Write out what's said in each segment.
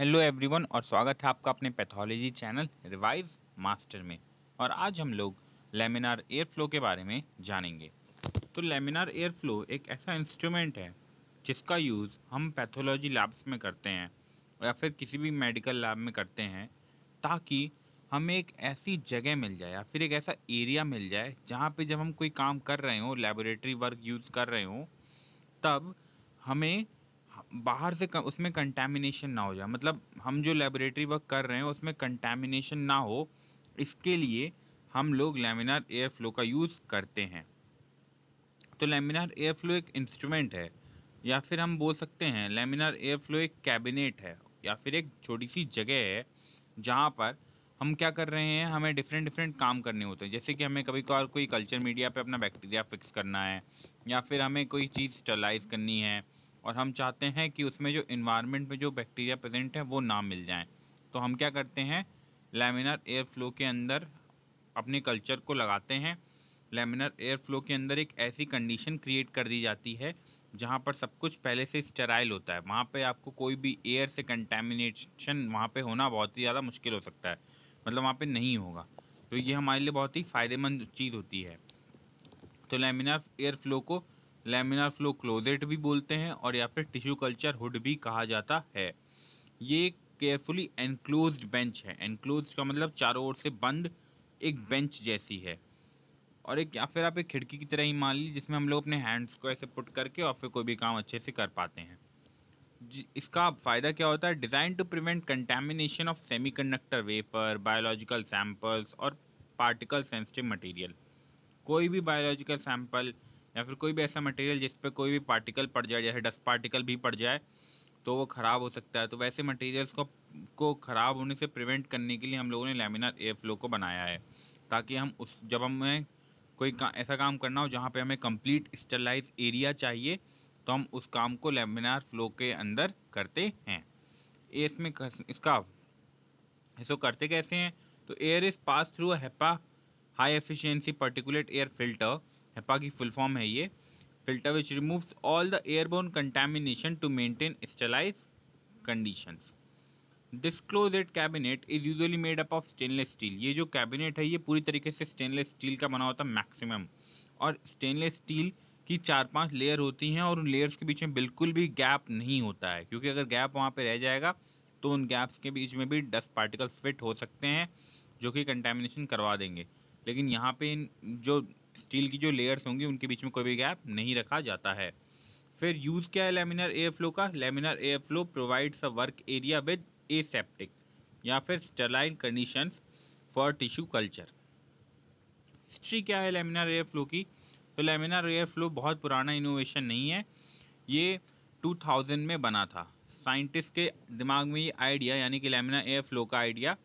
Hello everyone और स्वागत है आपका अपने पैथोलॉजी चैनल रिवाइव मास्टर में और आज हम लोग लेमिनार एयर फ्लो के बारे में जानेंगे तो लेमिनार एयर फ्लो एक ऐसा इंस्ट्रूमेंट है जिसका यूज़ हम पैथोलॉजी लैब्स में करते हैं या फिर किसी भी मेडिकल लैब में करते हैं ताकि हमें एक ऐसी जगह मिल जाए या फिर एक ऐसा एरिया मिल जाए जहाँ पर जब हम कोई काम कर रहे हों लेबोरेटरी वर्क यूज़ कर रहे हों तब हमें बाहर से उसमें कंटेमिनेशन ना हो जाए मतलब हम जो लेबोरेटरी वर्क कर रहे हैं उसमें कंटेमिनेशन ना हो इसके लिए हम लोग लेमिनार एयर फ्लो का यूज़ करते हैं तो लेमिनार एयर फ्लो एक इंस्ट्रूमेंट है या फिर हम बोल सकते हैं लेमिनार एयर फ्लो एक कैबिनेट है या फिर एक छोटी सी जगह है जहाँ पर हम क्या कर रहे हैं हमें डिफरेंट डिफरेंट काम करने होते हैं जैसे कि हमें कभी कभार कोई कल्चर मीडिया पे अपना बैक्टीरिया फिक्स करना है या फिर हमें कोई चीज़ स्टरलाइज करनी है और हम चाहते हैं कि उसमें जो इन्वायरमेंट में जो बैक्टीरिया प्रेजेंट है वो ना मिल जाए तो हम क्या करते हैं लेमिनर एयर फ्लो के अंदर अपने कल्चर को लगाते हैं लेमिनर एयर फ्लो के अंदर एक ऐसी कंडीशन क्रिएट कर दी जाती है जहाँ पर सब कुछ पहले से स्टेराइल होता है वहाँ पे आपको कोई भी एयर से कंटेमिनेशन वहाँ पे होना बहुत ही ज़्यादा मुश्किल हो सकता है मतलब वहाँ पे नहीं होगा तो ये हमारे लिए बहुत ही फ़ायदेमंद चीज़ होती है तो लेमिनर एयर फ्लो को लेमिनार फ्लो क्लोजेट भी बोलते हैं और या फिर टिश्यू कल्चर हुड भी कहा जाता है ये केयरफुली एनक्लोज बेंच है एनक्लोज का मतलब चारों ओर से बंद एक बेंच जैसी है और एक या फिर आप एक खिड़की की तरह ही मान ली जिसमें हम लोग अपने हैंड्स को ऐसे पुट करके और फिर कोई भी काम अच्छे से कर पाते हैं इसका फ़ायदा क्या होता है design to prevent contamination of semiconductor wafer biological samples और पार्टिकल सेंसिटिव मटेरियल कोई भी बायोलॉजिकल सैम्पल या फिर कोई भी ऐसा मटेरियल जिस पर कोई भी पार्टिकल पड़ जाए जैसे डस्ट पार्टिकल भी पड़ जाए तो वो ख़राब हो सकता है तो वैसे मटेरियल्स को को ख़राब होने से प्रिवेंट करने के लिए हम लोगों ने लेमिनार एयर फ्लो को बनाया है ताकि हम उस जब हमें कोई का, ऐसा काम करना हो जहाँ पे हमें कंप्लीट स्टरलाइज एरिया चाहिए तो हम उस काम को लेमिनार फ्लो के अंदर करते हैं इसमें इसका इसको करते कैसे हैं तो air is pass through a HEPA high efficiency particulate air filter HEPA की फुल फॉर्म है ये filter which removes all the airborne contamination to maintain sterilize conditions this closed cabinet is usually made up of stainless steel ये जो cabinet है ये पूरी तरीके से स्टेनलेस स्टील का बना होता है मैक्सिमम और स्टेनलेस स्टील की चार पांच लेयर होती हैं और उन लेयर्स के बीच में बिल्कुल भी गैप नहीं होता है क्योंकि अगर गैप वहाँ पर रह जाएगा तो उन गैप्स के बीच में भी डस्ट पार्टिकल्स फिट हो सकते हैं जो कि कंटेमिनेशन करवा देंगे लेकिन यहाँ पे इन जो स्टील की जो लेयर्स होंगी उनके बीच में कोई भी गैप नहीं रखा जाता है फिर यूज़ क्या है लेमिनर एयर फ्लो का laminar air flow provides a work area with aseptic या फिर sterile condition for tissue culture history क्या है लेमिनर एयर फ्लो की तो लेमिनर एयर फ्लो बहुत पुराना इनोवेशन नहीं है ये 2000 में बना था साइंटिस्ट के दिमाग में ये आइडिया यानी कि लेमिनर एयर फ्लो का आइडिया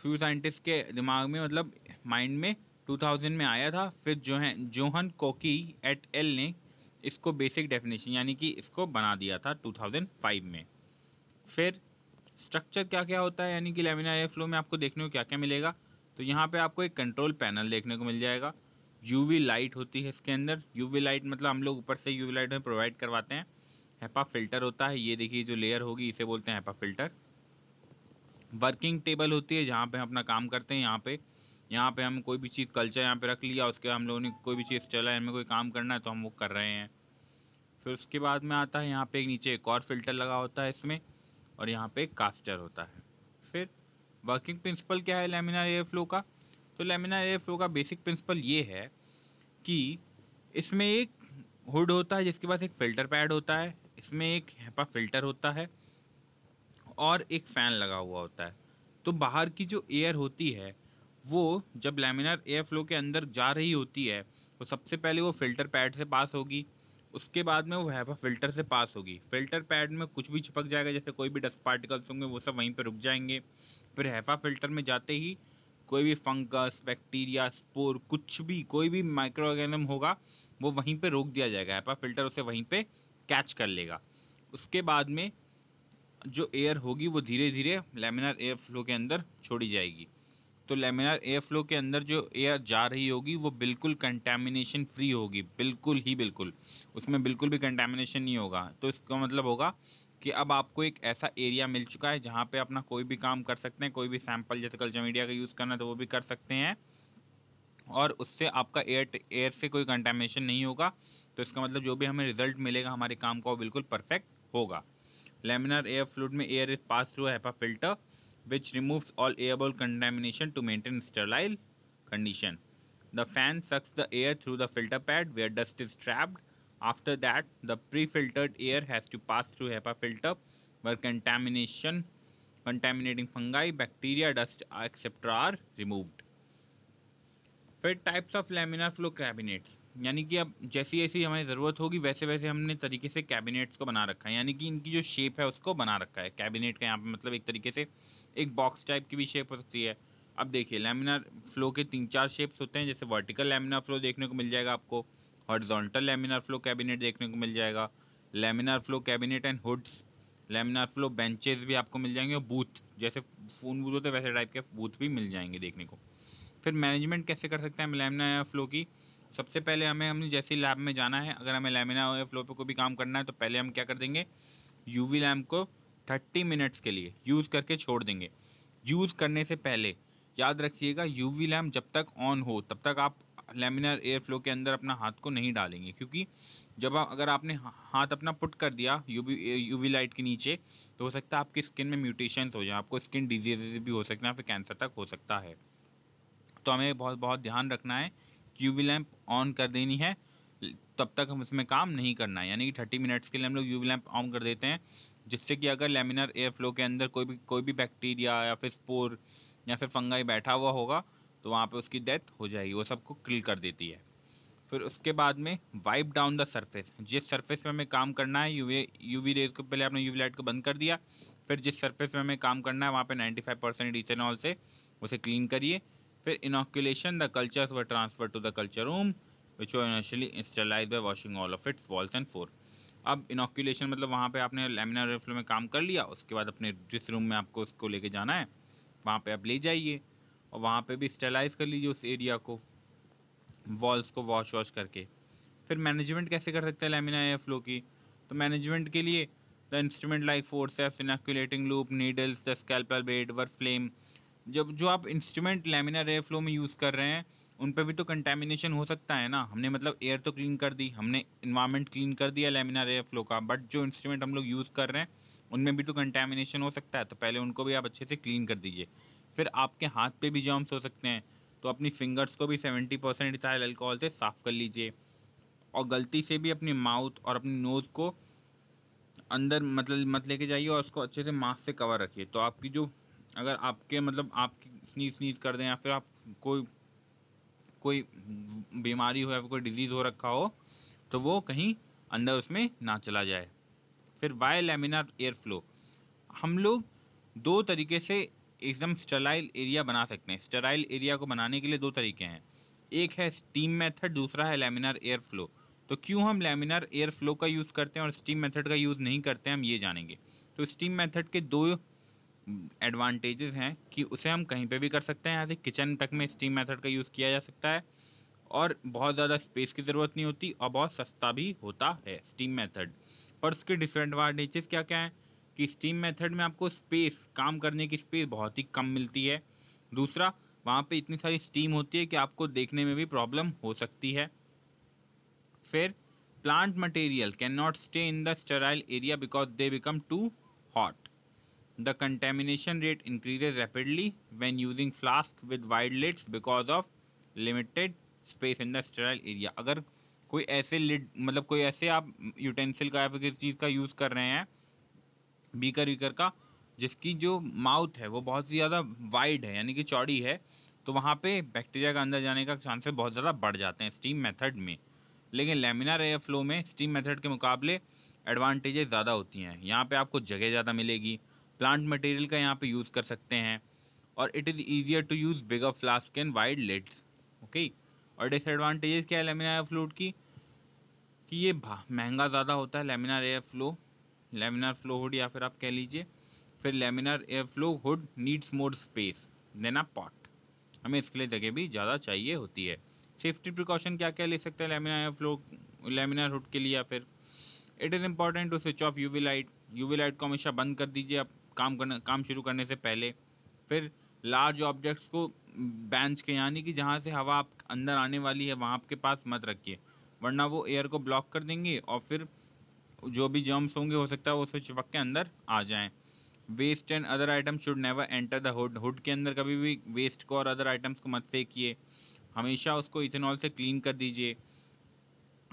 फ्यू साइंटिस्ट के दिमाग में मतलब माइंड में 2000 में आया था फिर जोह जोहन कोकी एट एल ने इसको बेसिक डेफिनेशन यानी कि इसको बना दिया था 2005 में फिर स्ट्रक्चर क्या क्या होता है यानी कि लेमिनार एयर फ्लो में आपको देखने को क्या क्या मिलेगा तो यहाँ पे आपको एक कंट्रोल पैनल देखने को मिल जाएगा यूवी लाइट होती है इसके अंदर यूवी लाइट मतलब हम लोग ऊपर से यूवी लाइट में प्रोवाइड करवाते हैं हेपा फिल्टर होता है ये देखिए जो लेयर होगी इसे बोलते हैं हेपा फिल्टर वर्किंग टेबल होती है जहाँ पे हम अपना काम करते हैं यहाँ पे यहाँ पे हम कोई भी चीज़ कल्चर यहाँ पे रख लिया उसके हम लोगों ने कोई भी चीज़ चला है हमें कोई काम करना है तो हम वो कर रहे हैं फिर उसके बाद में आता है यहाँ पे एक नीचे एक और फिल्टर लगा होता है इसमें और यहाँ पे एक कास्टर होता है फिर वर्किंग प्रिंसिपल क्या है लेमिनार एयर फ्लो का तो लेमिनार एयर फ्लो का बेसिक प्रिंसिपल ये है कि इसमें एक हुड होता है जिसके पास एक फ़िल्टर पैड होता है इसमें एक हेपा फिल्टर होता है और एक फ़ैन लगा हुआ होता है तो बाहर की जो एयर होती है वो जब लेमिनार एयर फ्लो के अंदर जा रही होती है तो सबसे पहले वो फ़िल्टर पैड से पास होगी उसके बाद में वो हैफा फ़िल्टर से पास होगी फ़िल्टर पैड में कुछ भी चिपक जाएगा जैसे कोई भी डस्ट पार्टिकल्स होंगे वो सब वहीं पर रुक जाएंगे फिर हैफा फ़िल्टर में जाते ही कोई भी फंगस बैक्टीरिया स्पोर कुछ भी कोई भी माइक्रो ऑर्गेनिज्म होगा वो वहीं पे रोक दिया जाएगा हैपा फिल्टर उसे वहीं पे कैच कर लेगा उसके बाद में जो एयर होगी वो धीरे धीरे लेमिनार एयर फ्लो के अंदर छोड़ी जाएगी तो लेमिनार एयर फ्लो के अंदर जो एयर जा रही होगी वो बिल्कुल कंटेमिनेशन फ्री होगी बिल्कुल ही बिल्कुल उसमें बिल्कुल भी कंटेमिनेशन नहीं होगा तो इसका मतलब होगा कि अब आपको एक ऐसा एरिया मिल चुका है जहाँ पे अपना कोई भी काम कर सकते हैं कोई भी सैंपल जैसे कल्चर मीडिया का यूज़ करना तो वो भी कर सकते हैं और उससे आपका एयर एयर से कोई कंटेमिनेशन नहीं होगा तो इसका मतलब जो भी हमें रिजल्ट मिलेगा हमारे काम का वो बिल्कुल परफेक्ट होगा लेमिनर एयर फ्लूड में air is pass through HEPA filter which removes all airborne contamination to maintain sterile condition. The fan sucks the air through the filter pad where dust is trapped. After that, the pre-filtered air has to pass through HEPA filter where contamination, contaminating fungi, bacteria, dust, etc. are removed. फिर types of laminar flow cabinets यानी कि अब जैसी जैसी हमें ज़रूरत होगी वैसे वैसे हमने तरीके से कैबिनेट्स को बना रखा है यानी कि इनकी जो शेप है उसको बना रखा है कैबिनेट का यहाँ पर मतलब एक तरीके से एक बॉक्स टाइप की भी शेप हो सकती है अब देखिए लेमिनार फ्लो के तीन चार शेप्स होते हैं जैसे वर्टिकल लेमिनार फ्लो देखने को मिल जाएगा आपको हॉर्जोंटल लेमिनार फ्लो कैबिनेट देखने को मिल जाएगा laminar flow cabinet and hoods laminar flow benches भी आपको मिल जाएंगे और बूथ जैसे फ़ोन बूथ होते वैसे टाइप के बूथ भी मिल जाएंगे देखने को फिर मैनेजमेंट कैसे कर सकते हैं हम लेमिना या फ़्लो की सबसे पहले हमें हमने जैसे लैब में जाना है अगर हमें लेमिना या फ़्लो पर कोई भी काम करना है तो पहले हम क्या कर देंगे यू वी लैम्प को थर्टी मिनट्स के लिए यूज़ करके छोड़ देंगे यूज़ करने से पहले याद रखिएगा यू वी लैम्प जब तक ऑन हो तब तक आप लेमिनर एयर फ्लो के अंदर अपना हाथ को नहीं डालेंगे क्योंकि जब आप अगर आपने हाथ अपना पुट कर दिया यू यूवी लाइट के नीचे तो हो सकता है आपकी स्किन में म्यूटेशन हो जाए आपको स्किन डिजीजेज भी हो सकते हैं फिर कैंसर तक हो सकता है तो हमें बहुत बहुत ध्यान रखना है यूवी लैंप ऑन कर देनी है तब तक हम इसमें काम नहीं करना है यानी कि थर्टी मिनट्स के लिए हम लोग यू लैंप ऑन कर देते हैं जिससे कि अगर लेमिनर एयर फ्लो के अंदर कोई भी कोई भी बैक्टीरिया या फिर स्पोर या फिर फंगाई बैठा हुआ होगा तो वहाँ पर उसकी डेथ हो जाएगी वो सबको क्लिल कर देती है फिर उसके बाद में वाइप डाउन द सरफेस जिस सरफेस पे हमें काम करना है यूवी यूवी रेज को पहले आपने यूवी लाइट को बंद कर दिया फिर जिस सरफेस पे हमें काम करना है वहाँ पे 95 परसेंट इथेनॉल से उसे क्लीन करिए फिर इनोक्यूलेशन द कल्चर्स व transfer to the culture room which वो initially by washing all of its walls and for अब इनोक्यूलेशन मतलब वहाँ पे आपने लेमिनर रेफ्लो में काम कर लिया उसके बाद अपने जिस रूम में आपको उसको लेके जाना है वहाँ पे आप ले जाइए और वहाँ पे भी स्टेलाइज कर लीजिए उस एरिया को वॉल्स को वॉश वॉश करके फिर मैनेजमेंट कैसे कर सकते हैं लेमिना या फ्लो की तो मैनेजमेंट के लिए the instrument like forceps inoculating loop needles the scalpel bed were flame जब जो आप इंस्ट्रूमेंट लेमिनर एयर फ्लो में यूज़ कर रहे हैं उन पर भी तो कंटेमिनेशन हो सकता है ना हमने मतलब एयर तो क्लीन कर दी हमने इन्वायरमेंट क्लीन कर दिया लेमिनर एयर फ्लो का बट जो इंस्ट्रूमेंट हम लोग यूज़ कर रहे हैं उनमें भी तो कंटेमिनेशन हो सकता है तो पहले उनको भी आप अच्छे से क्लीन कर दीजिए फिर आपके हाथ पे भी जर्म्स हो सकते हैं तो अपनी फिंगर्स को भी सेवेंटी परसेंट इथाइल अल्कोहल से साफ़ कर लीजिए और गलती से भी अपनी माउथ और अपनी नोज़ को अंदर मतलब मत लेके जाइए और उसको अच्छे से मास्क से कवर रखिए तो आपकी जो अगर आपके मतलब आप स्नीज स्नीज कर दें या फिर आप कोई कोई बीमारी हो या कोई डिजीज़ हो रखा हो तो वो कहीं अंदर उसमें ना चला जाए फिर बाय लेमिनार एयर फ्लो हम लोग दो तरीके से एकदम स्टराइल एरिया बना सकते हैं स्टराइल एरिया को बनाने के लिए दो तरीके हैं एक है स्टीम मेथड दूसरा है लेमिनार एयर फ्लो तो क्यों हम लेमिनार एयर फ्लो का यूज़ करते हैं और स्टीम मेथड का यूज़ नहीं करते हैं हम ये जानेंगे तो स्टीम मेथड के दो एडवांटेजेस हैं कि उसे हम कहीं पे भी कर सकते हैं यहाँ से किचन तक में स्टीम मेथड का यूज़ किया जा सकता है और बहुत ज़्यादा स्पेस की ज़रूरत नहीं होती और बहुत सस्ता भी होता है स्टीम मेथड पर उसके डिसएडवांटेजेस क्या क्या हैं कि स्टीम मेथड में आपको स्पेस काम करने की स्पेस बहुत ही कम मिलती है दूसरा वहाँ पर इतनी सारी स्टीम होती है कि आपको देखने में भी प्रॉब्लम हो सकती है फिर plant material can not stay in the sterile area because they become too hot The contamination rate increases rapidly when using flask with wide lids because of limited space in the sterile area. अगर कोई ऐसे lid मतलब कोई ऐसे आप utensil का या फिर किसी चीज़ का यूज़ कर रहे हैं बीकर वीकर का जिसकी जो माउथ है वो बहुत ही ज़्यादा वाइड है यानी कि चौड़ी है तो वहाँ पे बैक्टीरिया का अंदर जाने का चांसेस बहुत ज़्यादा बढ़ जाते हैं स्टीम मेथड में लेकिन लेमिनार एयर फ्लो में स्टीम मेथड के मुकाबले एडवांटेजेस ज़्यादा होती हैं यहाँ पे आपको जगह ज़्यादा मिलेगी प्लांट मटेरियल का यहाँ पे यूज़ कर सकते हैं और it is easier to use bigger flask and wide lets okay और डिसएडवांटेजेस क्या है लेमिना एयर फ्लूड की कि ये महंगा ज़्यादा होता है laminar air flow laminar flow hood या फिर आप कह लीजिए फिर laminar air flow hood needs more space than a pot हमें इसके लिए जगह भी ज़्यादा चाहिए होती है सेफ्टी प्रिकॉशन क्या क्या ले सकते हैं laminar air flow laminar hood के लिए या फिर it is important to switch off U V light U V light को हमेशा बंद कर दीजिए आप काम करना काम शुरू करने से पहले फिर लार्ज ऑब्जेक्ट्स को बेंच के यानी कि जहाँ से हवा आप अंदर आने वाली है वहाँ आपके पास मत रखिए वरना वो एयर को ब्लॉक कर देंगे और फिर जो भी जर्म्स होंगे हो सकता है वो उससे चिपक के अंदर आ जाएं waste and other items should never enter the hood hood के अंदर कभी भी वेस्ट को और अदर आइटम्स को मत फेंकिए हमेशा उसको इथेनॉल से क्लीन कर दीजिए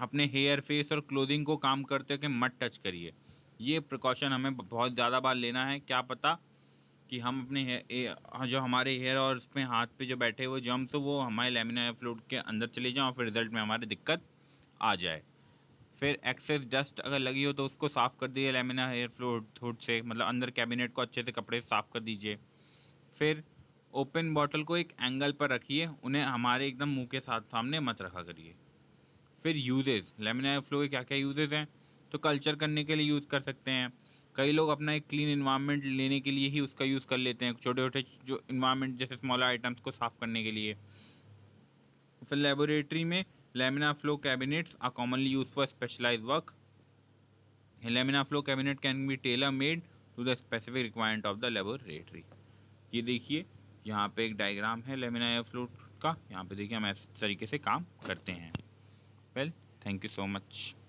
अपने हेयर फेस और क्लोथिंग को काम करते हुए मत टच करिए ये प्रिकॉशन हमें बहुत ज़्यादा बार लेना है क्या पता कि हम अपने हेयर जो हमारे हेयर और उसमें हाथ पे जो बैठे हुए जम्स हो तो वो हमारे लेमिनर फ्लूड के अंदर चले जाएँ और फिर रिज़ल्ट में हमारी दिक्कत आ जाए फिर एक्सेस डस्ट अगर लगी हो तो उसको साफ़ कर दीजिए लेमिना हेयर फ्लूड थोड़ से मतलब अंदर कैबिनेट को अच्छे से कपड़े साफ़ कर दीजिए फिर ओपन बॉटल को एक एंगल पर रखिए उन्हें हमारे एकदम मुंह के साथ सामने मत रखा करिए फिर यूजेज़ लेमिना फ्लो के क्या क्या यूजेज़ हैं तो कल्चर करने के लिए यूज़ कर सकते हैं कई लोग अपना एक क्लीन इन्वायरमेंट लेने के लिए ही उसका यूज़ कर लेते हैं छोटे छोटे जो इन्वायरमेंट जैसे स्मॉल आइटम्स को साफ़ करने के लिए फिर तो लेबोरेटरी में laminar flow cabinets are commonly use for specialize work laminar flow cabinet can be tailor made to the specific requirement of the laboratory ये देखिए यहाँ पे एक डायग्राम है लेमिना एयर फ्लो का यहाँ पे देखिए हम ऐसे तरीके से काम करते हैं well thank you so much